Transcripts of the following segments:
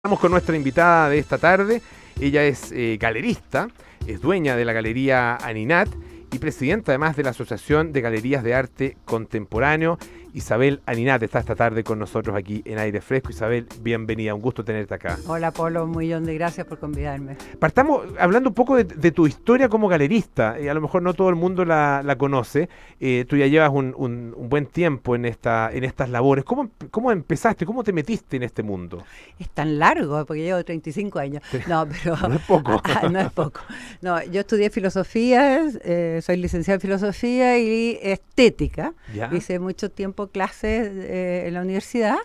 Estamos con nuestra invitada de esta tarde. Ella es eh, galerista, es dueña de la Galería Aninat y presidenta además de la Asociación de Galerías de Arte Contemporáneo Isabel Aninat está esta tarde con nosotros aquí en Aire Fresco. Isabel, bienvenida, un gusto tenerte acá. Hola Polo, un millón de gracias por convidarme. Partamos hablando un poco de, tu historia como galerista, eh, a lo mejor no todo el mundo la, conoce, eh, tú ya llevas un, buen tiempo en, esta, en estas labores. ¿Cómo, empezaste, cómo te metiste en este mundo? Es tan largo, eh, porque llevo 35 años. No, pero... no es poco. Ah, no es poco. No, yo estudié filosofía, soy licenciada en filosofía y estética. Hice mucho tiempo clases eh, en la universidad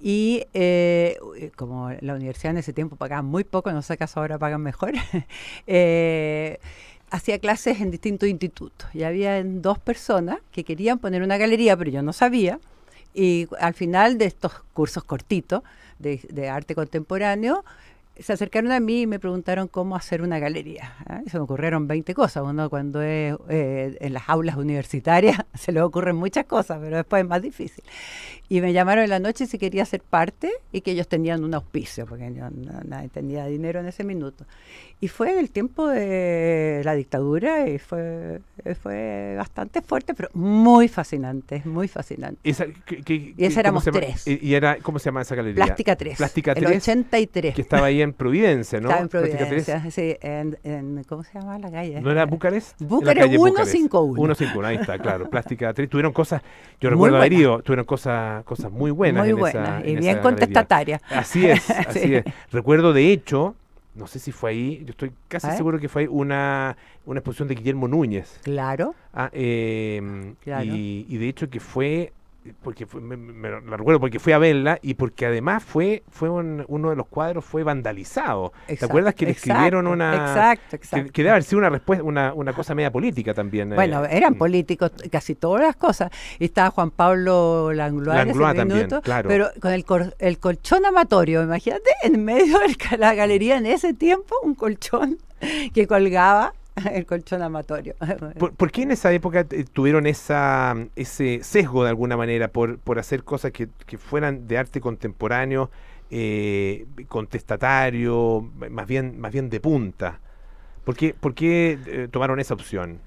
y eh, como la universidad en ese tiempo pagaba muy poco, no sé acaso ahora pagan mejor, eh, hacía clases en distintos institutos. Y había dos personas que querían poner una galería, pero yo no sabía. Y al final de estos cursos cortitos de arte contemporáneo, se acercaron a mí y me preguntaron cómo hacer una galería. ¿eh? Se me ocurrieron 20 cosas. Uno cuando es eh, en las aulas universitarias se le ocurren muchas cosas, pero después es más difícil. Y me llamaron en la noche si quería ser parte y que ellos tenían un auspicio, porque yo no, nadie tenía dinero en ese minuto. Y fue en el tiempo de la dictadura y fue, fue bastante fuerte, pero muy fascinante, muy fascinante. y éramos tres. ¿Y era cómo se llama esa galería? Plástica 3. Plástica 3. El 83. Que estaba ahí Providencia, ¿no? Estaba en Providencia, sí, en, ¿cómo se llama la calle? ¿No era Bucarest? Bucarest 151. 151, ahí está, claro, Plástica 3. Tuvieron cosas, yo recuerdo haber ido, tuvieron cosas, cosas muy buenas. Muy buenas, y bien contestatarias. Así es, así es. Recuerdo, de hecho, no sé si fue ahí, yo estoy casi seguro que fue ahí una, una exposición de Guillermo Núñez. Claro. Ah, em, Y, y, de hecho que fue porque fue, me, me, la recuerdo porque fui a verla y porque además fue fue uno de los cuadros fue vandalizado. ¿Te acuerdas que le escribieron una Exacto, exacto. Que, debe haber sido una respuesta una, cosa media política también. Bueno, eh, eran mm. políticos casi todas las cosas. Y estaba Juan Pablo Langlois también, pero con el, el colchón amatorio, imagínate, en medio de la galería en ese tiempo un colchón que colgaba el colchón amatorio. ¿Por, qué en esa época eh, tuvieron ese sesgo de alguna manera por, hacer cosas que, fueran de arte contemporáneo, eh, contestatario, más bien, más bien de punta? ¿Por qué, eh, tomaron esa opción?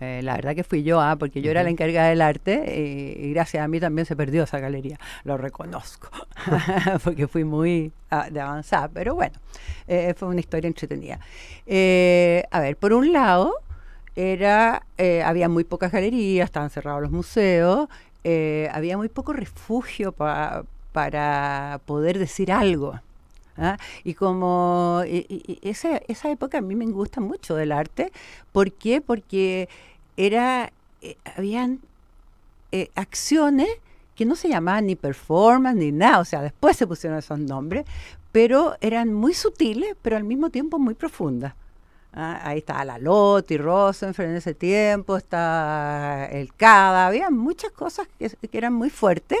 Eh, la verdad que fui yo, ah, porque yo era la encargada del arte eh, y gracias a mí también se perdió esa galería, lo reconozco, porque fui muy ah, de avanzada, pero bueno, eh, fue una historia entretenida. a ver, por un lado, era, había muy pocas galerías, estaban cerrados los museos, había muy poco refugio para poder decir algo. ¿ah? Y como esa, época a mí me gusta mucho del arte, ¿por qué? Porque era, eh, habían eh, acciones que no se llamaban ni performance ni nada, o sea, después se pusieron esos nombres, pero eran muy sutiles, pero al mismo tiempo muy profundas. ¿ah? Ahí estaba la y Rosenfeld en ese tiempo, está el CADA, había muchas cosas que eran muy fuertes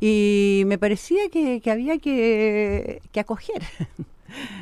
y me parecía que, que había que, acoger.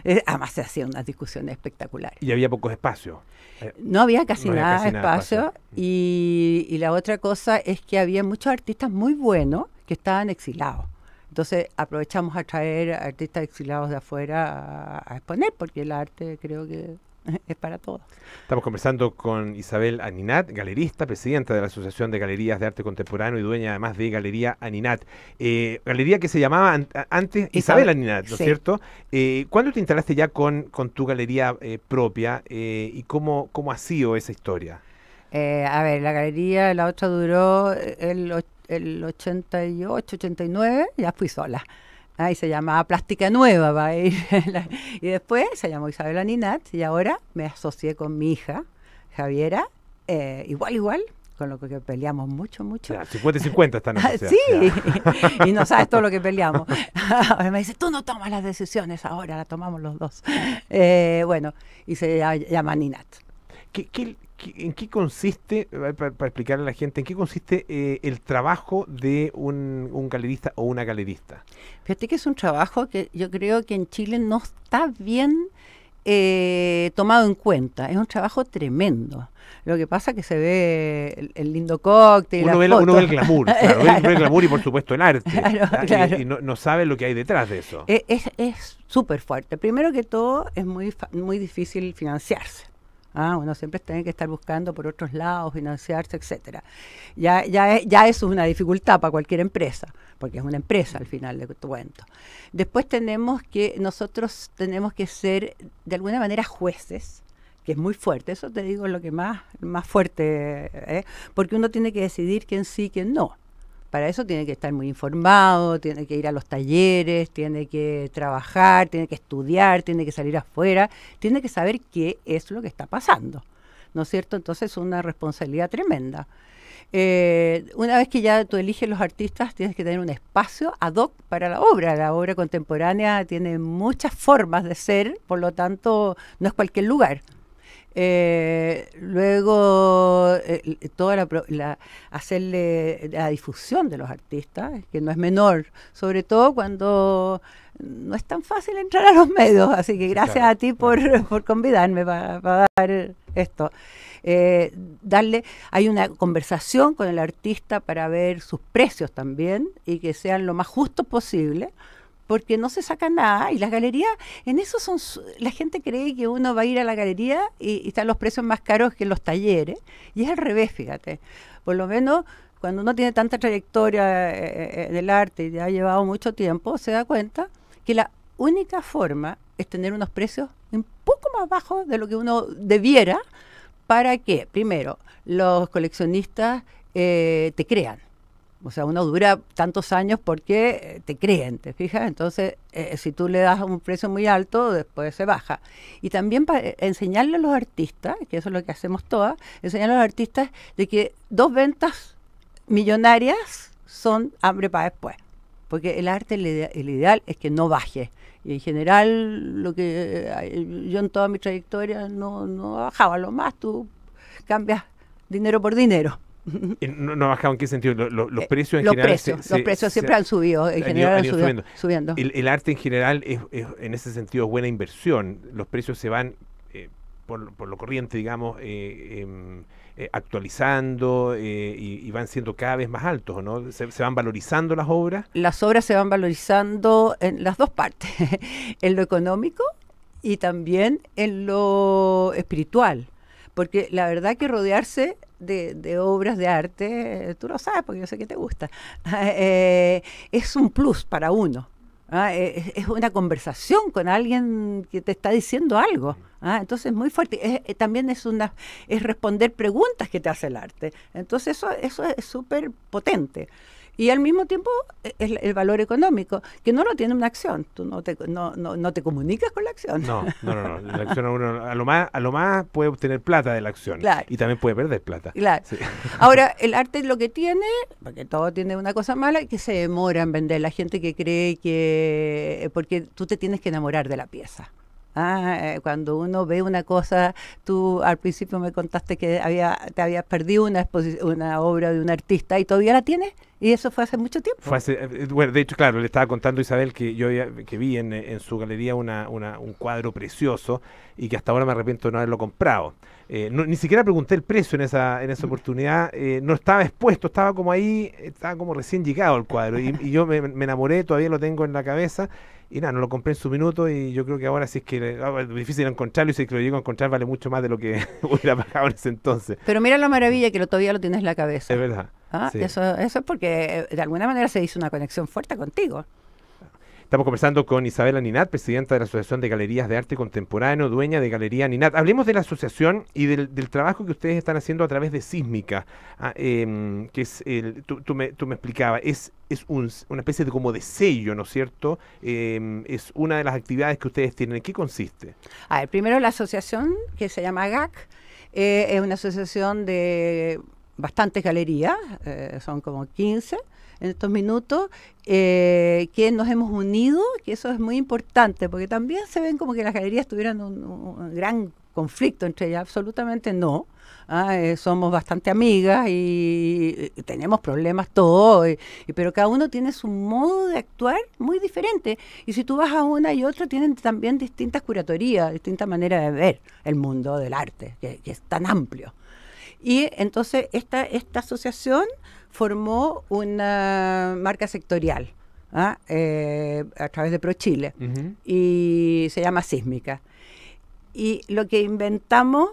Eh, además se hacían unas discusión espectaculares. Y había pocos espacios. Eh, no había casi nada de espacio. Y, y, la otra cosa es que había muchos artistas muy buenos que estaban exilados. Entonces aprovechamos a traer artistas exilados de afuera a exponer, porque el arte creo que es para todos. Estamos conversando con Isabel Aninat, galerista, presidenta de la Asociación de Galerías de Arte Contemporáneo y dueña además de Galería Aninat. Eh, galería que se llamaba antes Isabel, Aninat, ¿no es cierto? Eh, ¿Cuándo te instalaste ya con, tu galería eh, propia y cómo, cómo ha sido esa historia? a ver, la galería, la otra duró el, el 88, 89, ya fui sola. Ahí se llamaba Plástica Nueva, ¿va? Y, y, después se llamó Isabela Ninat y ahora me asocié con mi hija, Javiera, eh, igual, igual, con lo que peleamos mucho, mucho. 50 y 50 están sí, y no sabes todo lo que peleamos. me dice, tú no tomas las decisiones ahora, las tomamos los dos. Eh, bueno, y se llama Ninat. ¿Qué, qué en qué consiste, eh, para, explicarle a la gente, en qué consiste eh, el trabajo de un, galerista o una galerista? Fíjate que es un trabajo que yo creo que en Chile no está bien eh, tomado en cuenta. Es un trabajo tremendo. Lo que pasa es que se ve el, lindo cóctel. Uno, ve, uno ve, el glamour, claro, el glamour y por supuesto el arte. Y, no, sabe lo que hay detrás de eso. Es súper fuerte. Primero que todo, es muy, muy difícil financiarse. Ah, uno siempre tiene que estar buscando por otros lados, financiarse, etcétera. Ya, ya, ya eso es una dificultad para cualquier empresa, porque es una empresa al final de tu cuento. Después tenemos que, nosotros tenemos que ser de alguna manera jueces, que es muy fuerte, eso te digo lo que más, más fuerte, ¿eh? porque uno tiene que decidir quién sí, quién no para eso tiene que estar muy informado, tiene que ir a los talleres, tiene que trabajar, tiene que estudiar, tiene que salir afuera, tiene que saber qué es lo que está pasando. ¿No es cierto? Entonces es una responsabilidad tremenda. Eh, una vez que ya tú eliges los artistas, tienes que tener un espacio ad hoc para la obra. La obra contemporánea tiene muchas formas de ser, por lo tanto, no es cualquier lugar. Eh, luego, eh, toda la, hacerle la difusión de los artistas, que no es menor, sobre todo cuando no es tan fácil entrar a los medios. Así que gracias a ti por, convidarme para, dar esto. Eh, darle, hay una conversación con el artista para ver sus precios también y que sean lo más justos posible porque no se saca nada y las galerías, en eso son, la gente cree que uno va a ir a la galería y, están los precios más caros que los talleres, y es al revés, fíjate, por lo menos cuando uno tiene tanta trayectoria eh, eh, eh, del arte y ha llevado mucho tiempo, se da cuenta que la única forma es tener unos precios un poco más bajos de lo que uno debiera para que, primero, los coleccionistas te crean o sea, uno dura tantos años porque eh, te creen, ¿te fijas? Entonces, eh, si tú le das un precio muy alto, después se baja. Y también para eh, enseñarle a los artistas, que eso es lo que hacemos todas, enseñarle a los artistas de que dos ventas millonarias son hambre para después. Porque el arte, el, ideal es que no baje. Y en general, lo que yo en toda mi trayectoria no, no bajaba, lo más tú cambias dinero por dinero. No, no bajado ¿en qué sentido? Los, eh, precios en general. los precios siempre han subido, en general subiendo. El, arte en general es, en ese sentido, buena inversión. Los precios se van eh, por, lo corriente, digamos, eh, em, actualizando y, van siendo cada vez más altos, ¿no? se, van valorizando las obras? Las obras se van valorizando en las dos partes, en lo económico y también en lo espiritual porque la verdad que rodearse de, obras de arte, tú lo sabes porque yo sé que te gusta, eh, es un plus para uno. ¿ah? Eh, es, una conversación con alguien que te está diciendo algo. ¿ah? entonces Entonces muy fuerte. Eh, también es, una, es responder preguntas que te hace el arte. Entonces eso, eso es súper potente y al mismo tiempo eh, es el, valor económico, que no lo tiene una acción, tú no te, no, te comunicas con la acción. No, no, no, La acción a, lo más, a lo más puede obtener plata de la acción y también puede perder plata. Claro. Ahora, el arte lo que tiene, porque todo tiene una cosa mala, que se demora en vender, la gente que cree que, eh, porque tú te tienes que enamorar de la pieza. Ah, eh, cuando uno ve una cosa, tú al principio me contaste que había, te habías perdido una, una obra de un artista y todavía la tienes y eso fue hace mucho tiempo. Eh, eh, bueno, de hecho, claro, le estaba contando a Isabel que yo que vi en, eh, su galería una, un cuadro precioso y que hasta ahora me arrepiento no haberlo comprado. ni siquiera pregunté el precio en esa, en esa mm. oportunidad. no estaba expuesto, estaba como ahí, estaba como recién llegado el cuadro. Y, yo me, enamoré, todavía lo tengo en la cabeza. Y nada, no lo compré en su minuto y yo creo que ahora sí es que es ah, difícil encontrarlo y si lo llego a encontrar vale mucho más de lo que hubiera pagado en ese entonces. Pero mira la maravilla que todavía lo tienes en la cabeza. Es verdad. Eso, eso es porque eh, de alguna manera se hizo una conexión fuerte contigo. Estamos conversando con Isabela Ninat, presidenta de la Asociación de Galerías de Arte Contemporáneo, dueña de Galería Ninat. Hablemos de la asociación y del, trabajo que ustedes están haciendo a través de Sísmica, ah, em, que es, tú, me, tú explicabas, es, es una especie de como de sello, ¿no es cierto? Em, es una de las actividades que ustedes tienen. ¿En qué consiste? A ver, primero la asociación que se llama GAC, eh, es una asociación de bastantes galerías, eh, son como 15 en estos minutos, eh, que nos hemos unido, que eso es muy importante, porque también se ven como que las galerías tuvieran un, gran conflicto entre ellas, absolutamente no. Ah, eh, somos bastante amigas y, tenemos problemas todos, pero cada uno tiene su modo de actuar muy diferente. Y si tú vas a una y otra, tienen también distintas curatorías, distintas maneras de ver el mundo del arte, que es tan amplio. Y entonces esta, asociación formó una marca sectorial. ¿ah? Eh, a través de ProChile y se llama Sísmica. Y lo que inventamos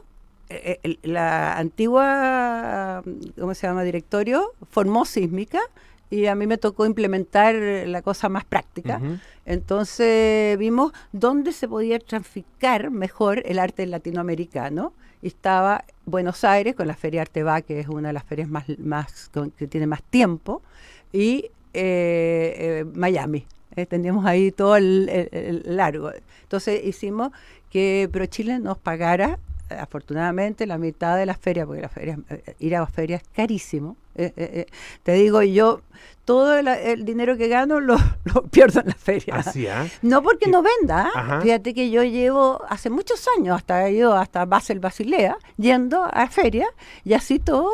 eh, eh, la antigua, ¿cómo se llama? Directorio, formó sísmica y a mí me tocó implementar la cosa más práctica. Entonces vimos dónde se podía traficar mejor el arte latinoamericano. estaba Buenos Aires con la Feria Arte Va, que es una de las ferias más, que tiene más tiempo, y eh, eh, Miami. Eh, teníamos ahí todo el, largo. Entonces hicimos que ProChile nos pagara, afortunadamente, la mitad de la feria, porque ir a las ferias es carísimo eh, eh, eh, te digo, yo todo el, dinero que gano lo, lo, pierdo en la feria. Así, ¿Ah, ah? No porque no venda. Fíjate que yo llevo hace muchos años, hasta ido hasta Basel Basilea, yendo a feria y así todo.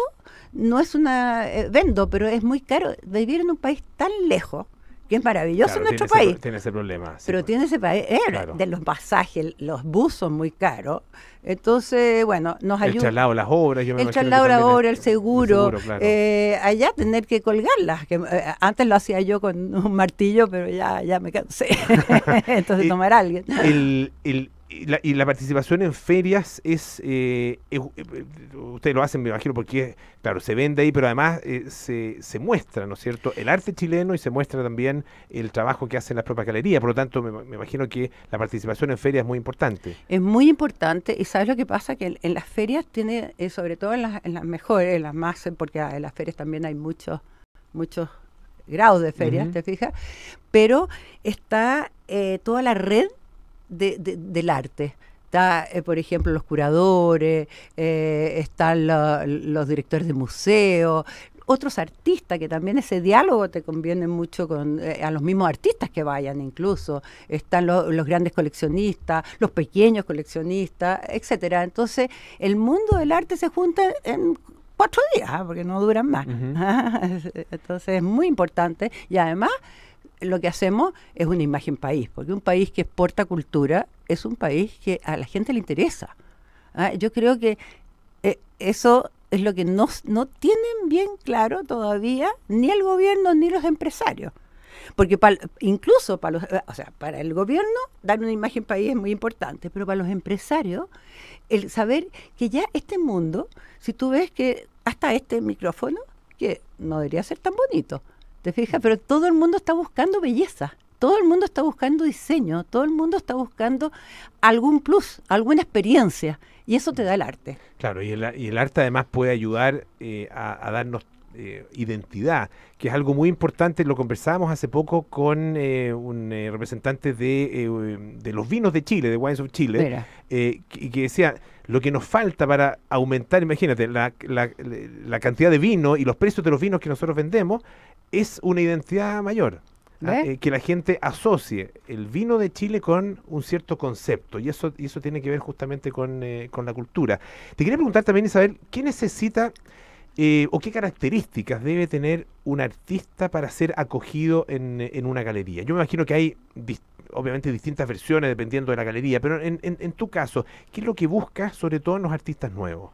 No es una. Eh, vendo, pero es muy caro vivir en un país tan lejos que es maravilloso en nuestro país. tiene ese problema. pero tiene ese país, eh, de los pasajes, los bus muy caros. Entonces, bueno, nos ayuda. El charlado, las obras. Yo me el charlado, las obras, el seguro. Eh, allá tener que colgarlas. Que, eh, antes lo hacía yo con un martillo, pero ya, ya me cansé. Entonces, tomar a alguien. el, y la, participación en ferias eh, es, eh, ustedes lo hacen, me imagino, porque, claro, se vende ahí, pero además eh, se, se, muestra, ¿no es cierto?, el arte chileno y se muestra también el trabajo que hacen las propias galerías. Por lo tanto, me, imagino que la participación en ferias es muy importante. Es muy importante y ¿sabes lo que pasa? Que en, las ferias tiene, eh, sobre todo en las, mejores, en las más, porque en las ferias también hay muchos, muchos grados de ferias, ¿te fijas? Pero está toda la red del arte. Está, eh, por ejemplo, los curadores, eh, están los directores de museo, otros artistas, que también ese diálogo te conviene mucho con, eh, a los mismos artistas que vayan incluso. Están los grandes coleccionistas, los pequeños coleccionistas, etcétera. Entonces, el mundo del arte se junta en cuatro días, ¿ah? porque no duran más. Entonces, es muy importante. Y además lo que hacemos es una imagen país, porque un país que exporta cultura es un país que a la gente le interesa. Ah, yo creo que eh, eso es lo que no, tienen bien claro todavía ni el gobierno ni los empresarios. Porque incluso para, los, eh, o sea, para el gobierno dar una imagen país es muy importante, pero para los empresarios el saber que ya este mundo, si tú ves que hasta este micrófono, que no debería ser tan bonito, ¿Te Pero todo el mundo está buscando belleza. Todo el mundo está buscando diseño, todo el mundo está buscando algún plus, alguna experiencia, y eso te da el arte. Claro, y el, arte además puede ayudar eh, a, darnos eh, identidad, que es algo muy importante. Lo conversábamos hace poco con eh, un representante de, los vinos de Chile, de Wines of Chile, y que, decía, lo que nos falta para aumentar, imagínate, la, la, cantidad de vino y los precios de los vinos que nosotros vendemos, es una identidad mayor. Ah, eh, que la gente asocie el vino de Chile con un cierto concepto y eso, eso tiene que ver justamente eh, con, la cultura. Te quería preguntar también, Isabel, ¿qué necesita eh, o qué características debe tener un artista para ser acogido en, una galería? Yo me imagino que hay obviamente distintas versiones dependiendo de la galería, pero en, en, en tu caso, ¿qué es lo que buscas sobre todo en los artistas nuevos?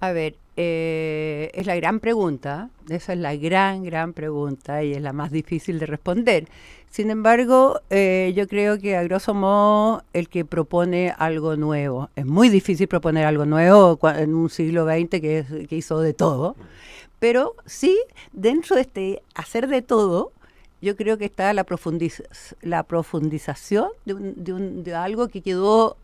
A ver, eh, es la gran pregunta, esa es la gran, gran pregunta y es la más difícil de responder. Sin embargo, eh, yo creo que a grosso modo el que propone algo nuevo, es muy difícil proponer algo nuevo en un siglo XX que, hizo de todo, pero sí, dentro de este hacer de todo, yo creo que está la, la profundización de, de algo que quedó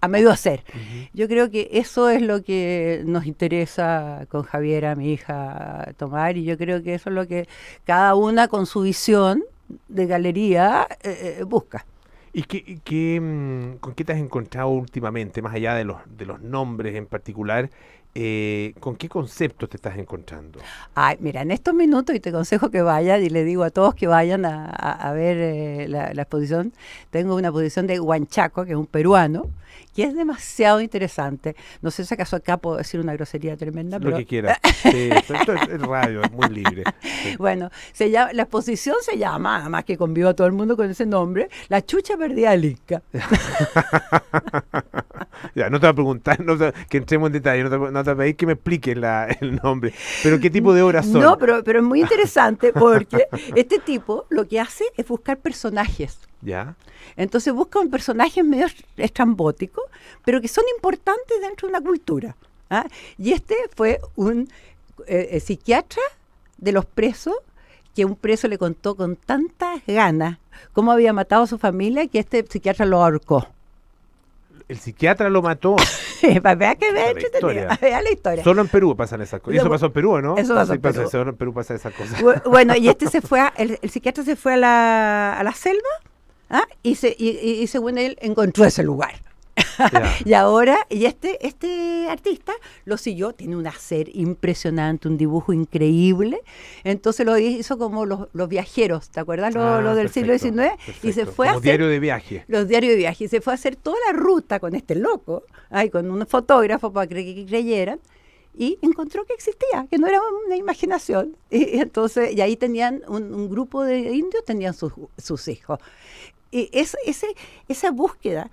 a medio hacer. Yo creo que eso es lo que nos interesa con Javiera, mi hija, tomar, y yo creo que eso es lo que cada una con su visión de galería eh, eh, busca. ¿Y qué, mm, con qué te has encontrado últimamente, más allá de los, de los nombres en particular? Eh, ¿con qué concepto te estás encontrando? Ay, mira, en estos minutos, y te consejo que vayan, y le digo a todos que vayan a, ver eh, la, exposición, tengo una exposición de Huanchaco, que es un peruano, que es demasiado interesante. No sé si acaso acá puedo decir una grosería tremenda. Lo que quiera. sí, esto, es radio, es muy libre. Bueno, la exposición se llama, más que convivo a todo el mundo con ese nombre, La chucha perdida del ya, no te voy a preguntar, que entremos en detalle, no te, que me explique el nombre. Pero ¿qué tipo de obras son? No, pero, es muy interesante porque este tipo lo que hace es buscar personajes. ¿Ya? Entonces un personaje medio estrambótico pero que son importantes dentro de una cultura. ¿ah? Y este fue un eh, eh, psiquiatra de los presos que un preso le contó con tantas ganas cómo había matado a su familia que este psiquiatra lo ahorcó. El psiquiatra lo mató. Para ver que chiste, la Vea la historia. Solo en Perú pasan esas cosas. Eso pasó en Perú, ¿no? Eso pasó en Perú. Pasa, solo en Perú pasa esas cosas. Bueno, y este se fue, el, psiquiatra se fue a la, a la selva ¿ah? y, se, y según él encontró ese lugar. y ahora, y este, este artista lo siguió, tiene un hacer impresionante, un dibujo increíble. Entonces lo hizo como los, viajeros, ¿te acuerdas? Lo, ah, del siglo XIX. Y se fue de viaje. Los diarios de viaje. Y se fue a hacer toda la ruta con este loco, con un fotógrafo para que creyeran y encontró que existía, que no era una imaginación. Y, entonces, y ahí tenían un, grupo de indios, tenían sus, hijos. Y esa búsqueda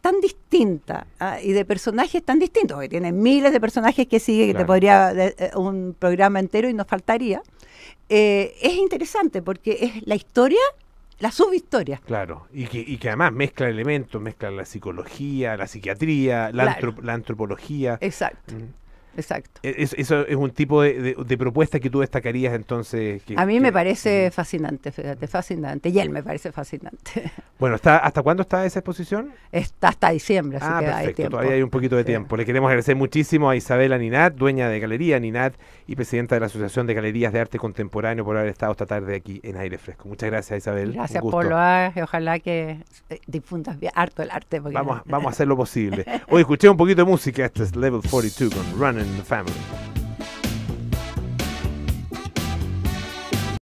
tan distinta ah, y de personajes tan distintos, que tiene miles de personajes que sigue, que te podría eh, eh, un programa entero y nos faltaría, eh, es interesante porque es la historia, la subhistoria. Claro, y que, y que además mezcla elementos, mezcla la psicología, la psiquiatría, la, la antropología. Exacto. Mm. Exacto. E-, eso es un tipo de, propuesta que tú destacarías entonces. a mí me parece fascinante, fíjate, fascinante. Y él me parece fascinante. Bueno, ¿está, ¿hasta cuándo está esa exposición? Está hasta diciembre, así ah, que hay tiempo. Todavía hay un poquito de tiempo. Le queremos agradecer muchísimo a Isabela Ninat, dueña de Galería Ninat y presidenta de la Asociación de Galerías de Arte Contemporáneo, por haber estado esta tarde aquí en Aire Fresco. Muchas gracias, Isabel. Gracias, por lo y ojalá que eh, difundas bien, harto el arte. Vamos, vamos a hacer lo posible. Hoy escuché un poquito de música. Este es Level 42 con Runner. in the family.